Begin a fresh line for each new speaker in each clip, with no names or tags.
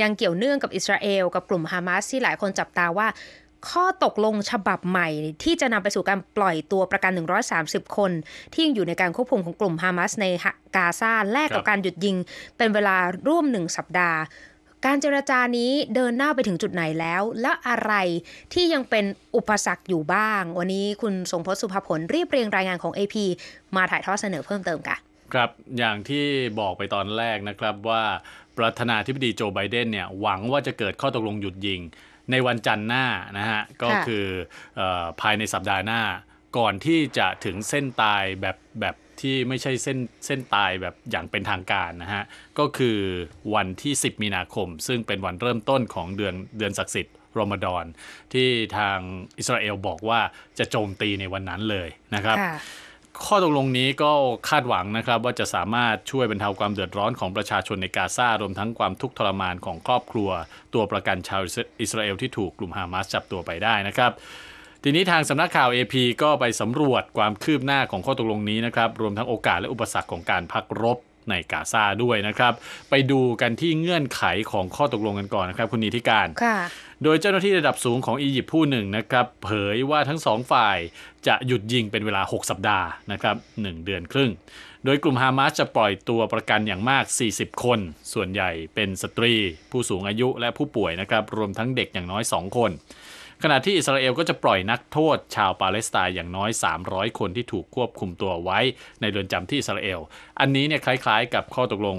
ยังเกี่ยวเนื่องกับอิสราเอลกับกลุ่มฮามาสที่หลายคนจับตาว่า ข้อตกลงฉบับใหม่ ที่จะนำไปสู่การปล่อยตัวประกัน 130 คน ที่ยังอยู่ในการควบคุมของกลุ่มฮามาสในกาซาแลกกับการหยุดยิง เป็นเวลาร่วมหนึ่งสัปดาห์ การเจรจานี้เดินหน้าไปถึงจุดไหนแล้ว และอะไรที่ยังเป็นอุปสรรคอยู่บ้าง วันนี้คุณสงพศสุภผลรีบเรียงรายงานของ AP มาถ่ายทอดเสนอเพิ่มเติม
ค่ะครับอย่างที่บอกไปตอนแรกนะครับว่า ประธานาธิบดีโจไบเดนเนี่ยหวังว่าจะเกิดข้อตกลงหยุดยิงในวันจันทร์หน้านะฮะก็คืออภายในสัปดาห์หน้าก่อนที่จะถึงเส้นตายแบบแบบที่ไม่ใช่เส้นเส้นตายแบบอย่างเป็นทางการนะฮะก็คือวันที่ 10 มีนาคม ซึ่งเป็นวันเริ่มต้นของเดือนเดือนศักดิ์สิทธิ์รอมฎอนที่ทางอิสราเอลบอกว่าจะโจมตีในวันนั้นเลยนะครับข้อตกลงนี้ก็คาดหวังนะครับว่าจะสามารถช่วยบรรเทาความเดือดร้อนของประชาชนในกาซารวมทั้งความทุกข์ทรมานของครอบครัว ตัวประกันชาวอิสราเอลที่ถูกกลุ่มฮามาสจับตัวไปได้นะครับทีนี้ทางสำนักข่าว AP ก็ไปสำรวจความคืบหน้าของข้อตกลงนี้นะครับรวมทั้งโอกาสและอุปสรรคของการพักรบในกาซาด้วยนะครับไปดูกันที่เงื่อนไขของข้อตกลงกันก่อนนะครับคุณนิติการโดยเจ้าหน้าที่ระดับสูงของอียิปต์ผู้หนึ่งนะครับเผยว่าทั้งสองฝ่ายจะหยุดยิงเป็นเวลา 6 สัปดาห์นะครับ1เดือนครึ่ง โดยกลุ่มฮามาสจะปล่อยตัวประกันอย่างมาก 40 คน ส่วนใหญ่เป็นสตรี ผู้สูงอายุและผู้ป่วยนะครับ รวมทั้งเด็กอย่างน้อย 2 คนขณะที่อิสราเอลก็จะปล่อยนักโทษชาวปาเลสไตน์อย่างน้อย 300 คนที่ถูกควบคุมตัวไว้ในเรือนจำที่อิสราเอล อันนี้เนี่ยคล้ายๆ กับข้อตกลง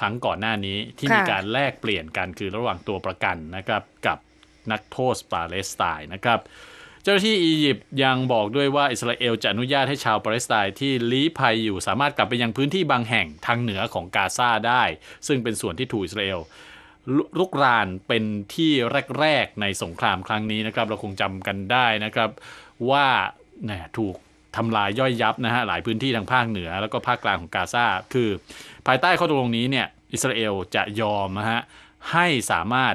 ครั้งก่อนหน้านี้ที่มีการแลกเปลี่ยนกันคือระหว่างตัวประกันนะครับกับนักโทษปาเลสไตน์นะครับ เจ้าหน้าที่อียิปต์ยังบอกด้วยว่า อิสราเอลจะอนุญาตให้ชาวปาเลสไตน์ที่ลี้ภัยอยู่สามารถกลับไปยังพื้นที่บางแห่งทางเหนือของกาซาได้ ซึ่งเป็นส่วนที่ถูกอิสราเอลลุกรานเป็นที่แรกๆในสงครามครั้งนี้นะครับ เราคงจำกันได้นะครับ ว่าเนี่ยถูกทำลายย่อยยับนะฮะ หลายพื้นที่ทางภาคเหนือ แล้วก็ภาคกลางของกาซาคือ ภายใต้ข้อตกลงนี้เนี่ย อิสราเอลจะยอมนะฮะให้สามารถ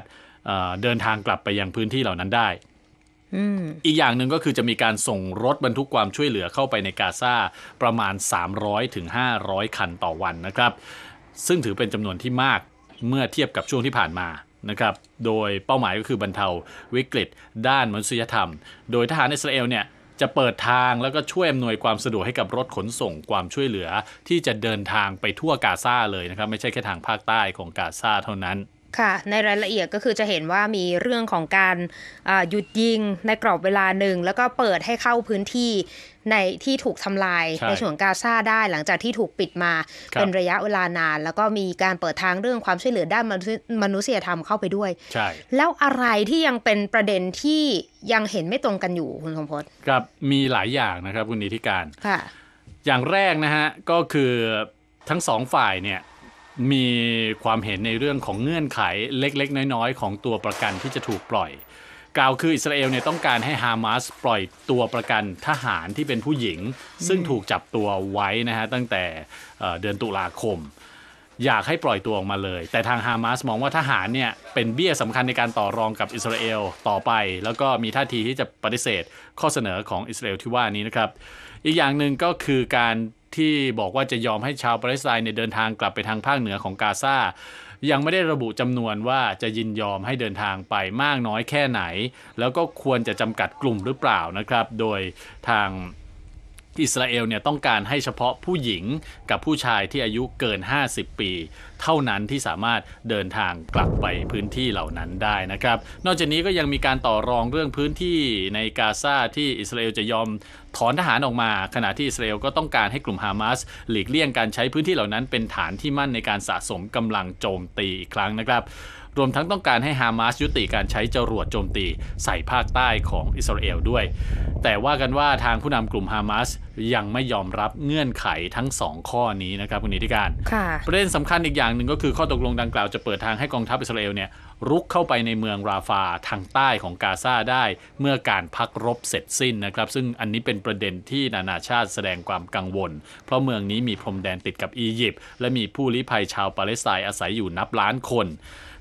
เดินทางกลับไปยังพื้นที่เหล่านั้นได้อีกอย่างหนึ่งก็คือจะมีการส่งรถบรรทุกความช่วยเหลือเข้าไปในกาซาประมาณ 300-500 คันต่อวันนะครับ ซึ่งถือเป็นจำนวนที่มากเมื่อเทียบกับช่วงที่ผ่านมานะครับ โดยเป้าหมายก็คือบรรเทา วิกฤตด้านมนุษยธรรม โดยทหารอิสราเอลเนี่ย จะเปิดทางแล้วก็ช่วยอำนวยความสะดวกให้กับรถขนส่งความช่วยเหลือที่จะเดินทางไปทั่วกาซาเลยนะครับ ไม่ใช่แค่ทางภาคใต้ของกาซาเท่านั้นค
่ะในรายละเอียดก็คือจะเห็นว่ามีเรื่องของการหยุดยิงในกรอบเวลาหนึ่งแล้วก็เปิดให้เข้าพื้นที่ในที่ถูกทำลายใในช่วงกาซาได้ หลังจากที่ถูกปิดมาเป็นระยะเวลานาน แล้วก็มีการเปิดทางเรื่องความช่วยเหลือด้านมนุษยธรรมเข้าไปด้วยใช่แล้วอะไรที่ยังเป็นประเด็นที่ยังเห็นไม่ตรงกันอยู่คุณสมพศ
ครับมีหลายอย่างนะครับคุณนิติการค่ะอย่างแรกนะฮะก็คือทั้งสองฝ่ายเนี่ยมีความเห็นในเรื่องของเงื่อนไขเล็ก ๆ น้อย ๆ ของตัวประกันที่จะถูกปล่อย กล่าวคืออิสราเอลเนี่ยต้องการให้ฮามาสปล่อยตัวประกันทหารที่เป็นผู้หญิงซึ่งถูกจับตัวไว้นะฮะตั้งแต่เดือนตุลาคม อยากให้ปล่อยตัวออกมาเลย แต่ทางฮามาส มองว่าทหารเนี่ยเป็นเบี้ยสำคัญในการต่อรองกับอิสราเอลต่อไป แล้วก็มีท่าทีที่จะปฏิเสธข้อเสนอของอิสราเอลที่ว่านี้นะครับ อีกอย่างหนึ่งก็คือการที่บอกว่าจะยอมให้ชาวปาเลสไตน์เีเดินทางกลับไปทางภาคเหนือของกาซา ยังไม่ได้ระบุจำนวนว่าจะยินยอมให้เดินทางไปมากน้อยแค่ไหน แล้วก็ควรจะจำกัดกลุ่มหรือเปล่านะครับ โดยทางอิสราเอลเนี่ยต้องการให้เฉพาะผู้หญิงกับผู้ชายที่อายุเกิน 50 ปี เท่านั้นที่สามารถเดินทางกลับไปพื้นที่เหล่านั้นได้นะครับ นอกจากนี้ก็ยังมีการต่อรองเรื่องพื้นที่ในกาซาที่อิสราเอลจะยอมถอนทหารออกมา ขณะที่อิสราเอลก็ต้องการให้กลุ่มฮามาสหลีกเลี่ยงการใช้พื้นที่เหล่านั้นเป็นฐานที่มั่นในการสะสมกำลังโจมตีอีกครั้งนะครับรวมทั้งต้องการให้ฮามาสยุติการใช้จรวดโจมตีใส่ภาคใต้ของอิสราเอลด้วย แต่ว่ากันว่าทางผู้นำกลุ่มฮามาสยังไม่ยอมรับเงื่อนไขทั้ง 2 ข้อนี้นะครับคุณนิติการ ประเด็นสำคัญอีกอย่างหนึ่งก็คือข้อตกลงดังกล่าวจะเปิดทางให้กองทัพอิสราเอลเนี่ยรุกเข้าไปในเมืองราฟาทางใต้ของกาซาได้ เมื่อการพักรบเสร็จสิ้นนะครับ ซึ่งอันนี้เป็นประเด็นที่นานาชาติแสดงความกังวล เพราะเมืองนี้มีพรมแดนติดกับอียิปต์และมีผู้ลี้ภัยชาวปาเลสไตน์อาศัยอยู่นับล้านคน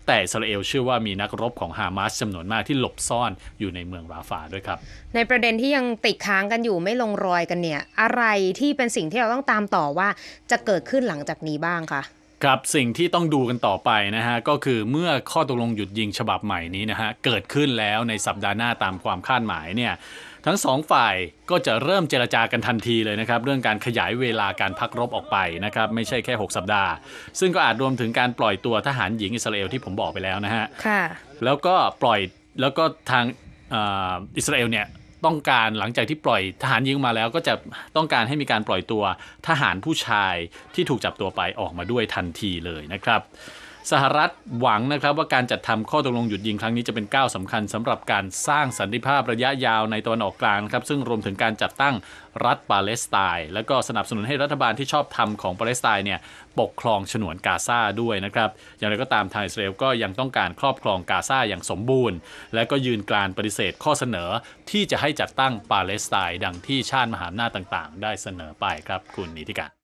แต่อิสราเอลเชื่อว่ามีนักรบของฮามาสจำนวนมากที่หลบซ่อนอยู่ในเมืองราฟาด้วยครับ ใน
ประเด็นที่ยังติดค้างกันอยู่ไม่ลงรอยกันเนี่ย อะไรที่เป็นสิ่งที่เราต้องตามต่อว่าจะเกิดขึ้นหลังจากนี้บ้างคะ
ครับสิ่งที่ต้องดูกันต่อไปนะฮะก็คือเมื่อข้อตกลงหยุดยิงฉบับใหม่นี้นะฮะเกิดขึ้นแล้วในสัปดาห์หน้าตามความคาดหมายเนี่ยทั้งสองฝ่ายก็จะเริ่มเจรจากันทันทีเลยนะครับเรื่องการขยายเวลาการพักรบออกไปนะครับไม่ใช่แค่ 6 สัปดาห์ ซึ่งก็อาจรวมถึงการปล่อยตัวทหารหญิงอิสราเอลที่ผมบอกไปแล้วนะฮะค่ะแล้วก็ปล่อยแล้วก็ทางอิสราเอลเนี่ยต้องการหลังจากที่ปล่อยทหารยิงมาแล้วก็จะต้องการให้มีการปล่อยตัวทหารผู้ชายที่ถูกจับตัวไปออกมาด้วยทันทีเลยนะครับสหรัฐหวังนะครับว่าการจัดทำข้อตกลงหยุดยิงครั้งนี้จะเป็นก้าวสาคัญสำหรับการสร้างสันติภาพระยะยาวในตะวันออกกลางครับ ซึ่งรวมถึงการจัดตั้งรัฐปาเลสไตน์และก็สนับสนุนให้รัฐบาลที่ชอบธรรมของปาเลสไตน์เนี่ย ปกครองฉนวนกาซาด้วยนะครับอย่างไรก็ตามทางอิสราเอลก็ยังต้องการครอบครองกาซาอย่างสมบูรณ์และก็ยืนกรานปฏิเสธข้อเสนอที่จะให้จัดตั้งปาเลสไตน์ดังที่ชาติมหาอำนาจต่างๆ ได้เสนอไปครับคุณนิติการ